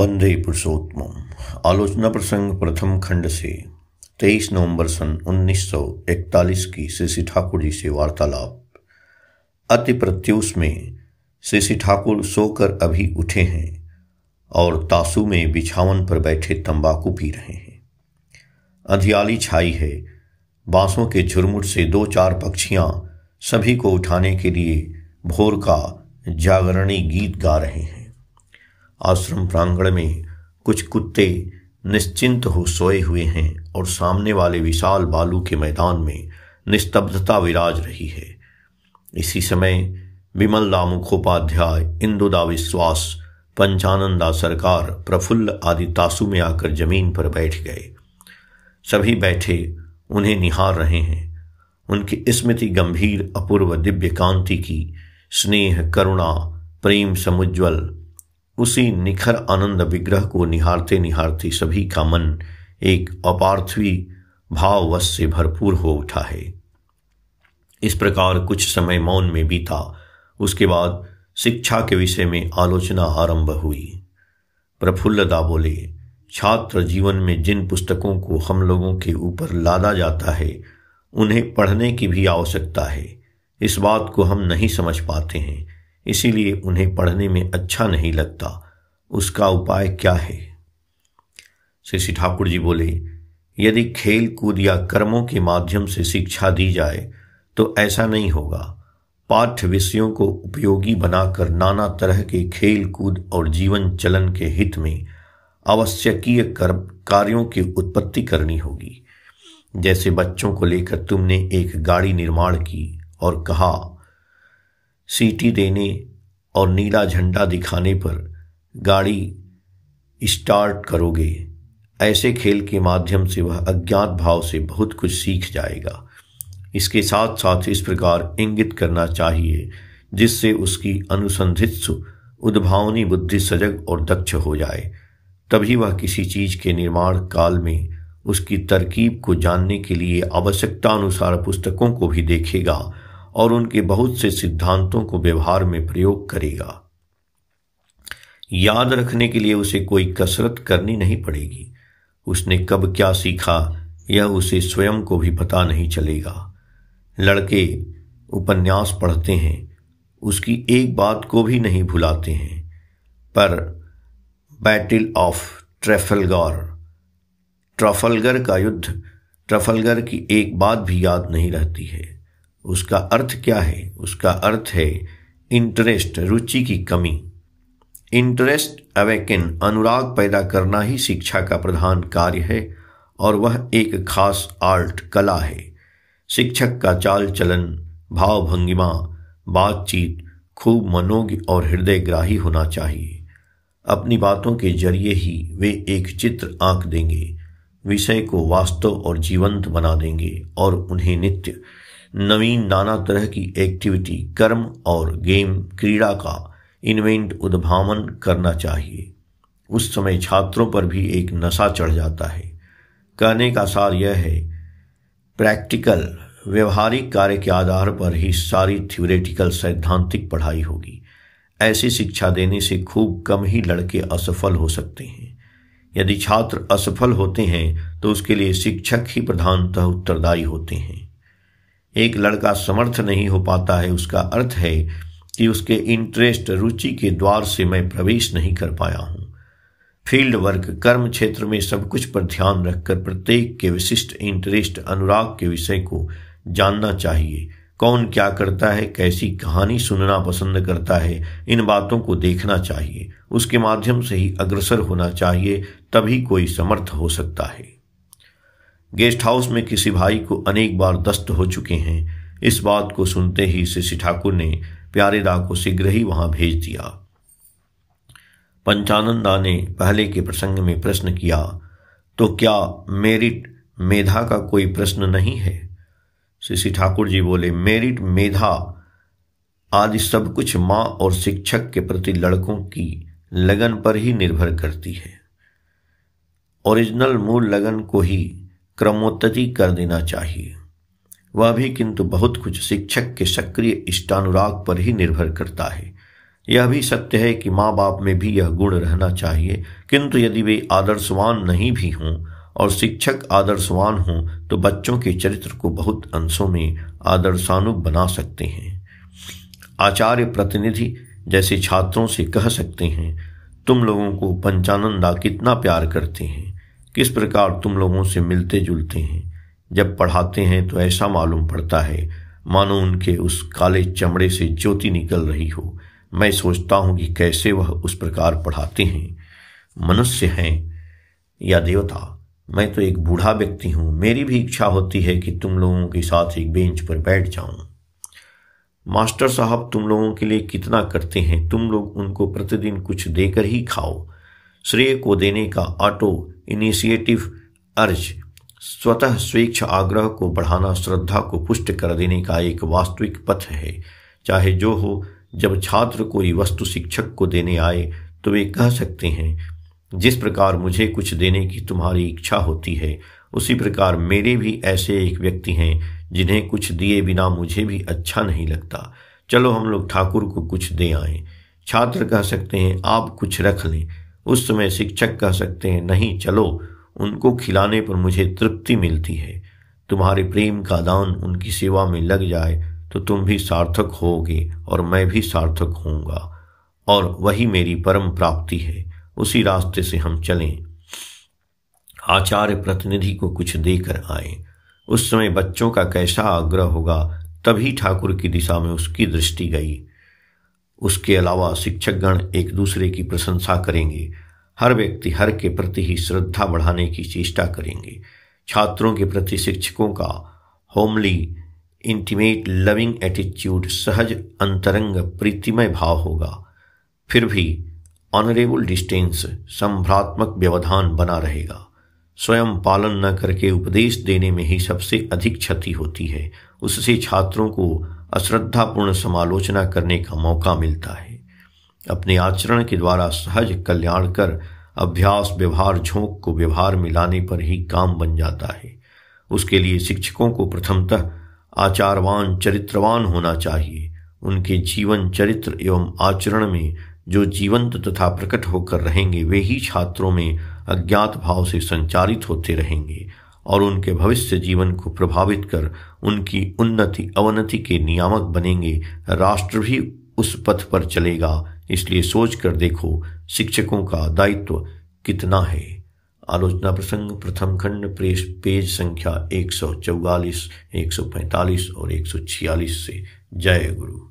वंदे पुरुषोत्तम आलोचना प्रसंग प्रथम खंड से 23 नवंबर सन 1941 की श्री ठाकुर जी से वार्तालाप अति प्रत्युष में श्री ठाकुर सोकर अभी उठे हैं और तासु में बिछावन पर बैठे तंबाकू पी रहे हैं अंधियाली छाई है बांसों के झुरमुट से दो चार पक्षियां सभी को उठाने के लिए भोर का जागरणी गीत गा रहे हैं आश्रम प्रांगण में कुछ कुत्ते निश्चिंत हो सोए हुए हैं और सामने वाले विशाल बालू के मैदान में निस्तब्धता विराज रही है इसी समय विमल दा मुखोपाध्याय इंदुदा विश्वास पंचानंदा सरकार प्रफुल्ल आदि तासु में आकर जमीन पर बैठ गए सभी बैठे उन्हें निहार रहे हैं उनकी स्मृति गंभीर अपूर्व दिव्य कांति की स्नेह करुणा प्रेम समुज्वल उसी निखर आनंद विग्रह को निहारते निहारते सभी का मन एक अपार्थवी भाववश से भरपूर हो उठा है इस प्रकार कुछ समय मौन में बीता उसके बाद शिक्षा के विषय में आलोचना आरंभ हुई प्रफुल्लदा बोले छात्र जीवन में जिन पुस्तकों को हम लोगों के ऊपर लादा जाता है उन्हें पढ़ने की भी आवश्यकता है इस बात को हम नहीं समझ पाते हैं इसीलिए उन्हें पढ़ने में अच्छा नहीं लगता उसका उपाय क्या है श्री ठाकुर जी बोले यदि खेल कूद या कर्मों के माध्यम से शिक्षा दी जाए तो ऐसा नहीं होगा पाठ्य विषयों को उपयोगी बनाकर नाना तरह के खेल कूद और जीवन चलन के हित में आवश्यकीय कर्म कार्यों की उत्पत्ति करनी होगी जैसे बच्चों को लेकर तुमने एक गाड़ी निर्माण की और कहा सीटी देने और नीला झंडा दिखाने पर गाड़ी स्टार्ट करोगे ऐसे खेल के माध्यम से वह अज्ञात भाव से बहुत कुछ सीख जाएगा इसके साथ साथ इस प्रकार इंगित करना चाहिए जिससे उसकी अनुसंधित उद्भावनी बुद्धि सजग और दक्ष हो जाए तभी वह किसी चीज के निर्माण काल में उसकी तरकीब को जानने के लिए आवश्यकता अनुसार पुस्तकों को भी देखेगा और उनके बहुत से सिद्धांतों को व्यवहार में प्रयोग करेगा याद रखने के लिए उसे कोई कसरत करनी नहीं पड़ेगी उसने कब क्या सीखा यह उसे स्वयं को भी पता नहीं चलेगा लड़के उपन्यास पढ़ते हैं उसकी एक बात को भी नहीं भुलाते हैं पर बैटल ऑफ ट्रेफलगौर ट्रफलगर का युद्ध ट्रफलगर की एक बात भी याद नहीं रहती है उसका अर्थ क्या है उसका अर्थ है इंटरेस्ट रुचि की कमी इंटरेस्ट अवेकिन अनुराग पैदा करना ही शिक्षा का प्रधान कार्य है और वह एक खास आर्ट कला है शिक्षक का चाल चलन भाव भंगिमा बातचीत खूब मनोज्ञ और हृदयग्राही होना चाहिए अपनी बातों के जरिए ही वे एक चित्र आंक देंगे विषय को वास्तव और जीवंत बना देंगे और उन्हें नित्य नवीन नाना तरह की एक्टिविटी कर्म और गेम क्रीड़ा का इन्वेंट उद्भावन करना चाहिए उस समय छात्रों पर भी एक नशा चढ़ जाता है कहने का सार यह है प्रैक्टिकल व्यवहारिक कार्य के आधार पर ही सारी थ्योरेटिकल सैद्धांतिक पढ़ाई होगी ऐसी शिक्षा देने से खूब कम ही लड़के असफल हो सकते हैं यदि छात्र असफल होते हैं तो उसके लिए शिक्षक ही प्रधानतः उत्तरदायी होते हैं एक लड़का समर्थ नहीं हो पाता है उसका अर्थ है कि उसके इंटरेस्ट रुचि के द्वार से मैं प्रवेश नहीं कर पाया हूं फील्ड वर्क कर्म क्षेत्र में सब कुछ पर ध्यान रखकर प्रत्येक के विशिष्ट इंटरेस्ट अनुराग के विषय को जानना चाहिए कौन क्या करता है कैसी कहानी सुनना पसंद करता है इन बातों को देखना चाहिए उसके माध्यम से ही अग्रसर होना चाहिए तभी कोई समर्थ हो सकता है गेस्ट हाउस में किसी भाई को अनेक बार दस्त हो चुके हैं इस बात को सुनते ही शिशि ठाकुर ने प्यारेदा को शीघ्र ही वहां भेज दिया पंचानंदा ने पहले के प्रसंग में प्रश्न किया तो क्या मेरिट मेधा का कोई प्रश्न नहीं है श्री श्री ठाकुर जी बोले मेरिट मेधा आदि सब कुछ माँ और शिक्षक के प्रति लड़कों की लगन पर ही निर्भर करती है ओरिजिनल मूल लगन को ही क्रमोत्तति कर देना चाहिए वह भी किंतु बहुत कुछ शिक्षक के सक्रिय इष्टानुराग पर ही निर्भर करता है यह भी सत्य है कि माँ बाप में भी यह गुण रहना चाहिए किंतु यदि वे आदर्शवान नहीं भी हों और शिक्षक आदर्शवान हों तो बच्चों के चरित्र को बहुत अंशों में आदर्शानु बना सकते हैं आचार्य प्रतिनिधि जैसे छात्रों से कह सकते हैं तुम लोगों को पंचानंदा कितना प्यार करते हैं किस प्रकार तुम लोगों से मिलते जुलते हैं जब पढ़ाते हैं तो ऐसा मालूम पड़ता है मानो उनके उस काले चमड़े से ज्योति निकल रही हो मैं सोचता हूँ कि कैसे वह उस प्रकार पढ़ाते हैं मनुष्य हैं या देवता मैं तो एक बूढ़ा व्यक्ति हूँ मेरी भी इच्छा होती है कि तुम लोगों के साथ एक बेंच पर बैठ जाऊं मास्टर साहब तुम लोगों के लिए कितना करते हैं तुम लोग उनको प्रतिदिन कुछ देकर ही खाओ श्रेय को देने का ऑटो इनिशिएटिव अर्ज स्वतः स्वेच्छ आग्रह को बढ़ाना श्रद्धा को पुष्ट कर देने का एक वास्तविक पथ है चाहे जो हो जब छात्र कोई वस्तु शिक्षक को देने आए तो वे कह सकते हैं जिस प्रकार मुझे कुछ देने की तुम्हारी इच्छा होती है उसी प्रकार मेरे भी ऐसे एक व्यक्ति हैं जिन्हें कुछ दिए बिना मुझे भी अच्छा नहीं लगता चलो हम लोग ठाकुर को कुछ दे आए छात्र कह सकते हैं आप कुछ रख लें उस समय शिक्षक कह सकते हैं नहीं चलो उनको खिलाने पर मुझे तृप्ति मिलती है तुम्हारे प्रेम का दान उनकी सेवा में लग जाए तो तुम भी सार्थक होगे और मैं भी सार्थक होऊंगा और वही मेरी परम प्राप्ति है उसी रास्ते से हम चलें आचार्य प्रतिनिधि को कुछ देकर आए उस समय बच्चों का कैसा आग्रह होगा तभी ठाकुर की दिशा में उसकी दृष्टि गई उसके अलावा शिक्षकगण एक दूसरे की प्रशंसा करेंगे हर व्यक्ति हर के प्रति ही श्रद्धा बढ़ाने की चेष्टा करेंगे छात्रों के प्रति शिक्षकों का होमली इंटीमेट लविंग एटीट्यूड सहज अंतरंग प्रीतिमय भाव होगा फिर भी ऑनरेबल डिस्टेंस संभ्रात्मक व्यवधान बना रहेगा स्वयं पालन न करके उपदेश देने में ही सबसे अधिक क्षति होती है उससे छात्रों को अश्रद्धापूर्ण समालोचना करने का मौका मिलता है अपने आचरण के द्वारा सहज कल्याण कर अभ्यास व्यवहार झोंक को व्यवहार में लाने पर ही काम बन जाता है उसके लिए शिक्षकों को प्रथमतः आचारवान चरित्रवान होना चाहिए उनके जीवन चरित्र एवं आचरण में जो जीवंत तथा प्रकट होकर रहेंगे वे ही छात्रों में अज्ञात भाव से संचारित होते रहेंगे और उनके भविष्य जीवन को प्रभावित कर उनकी उन्नति अवनति के नियामक बनेंगे राष्ट्र भी उस पथ पर चलेगा इसलिए सोच कर देखो शिक्षकों का दायित्व कितना है आलोचना प्रसंग प्रथम खंड प्रेस पेज संख्या एक सौ और 146 से जय गुरु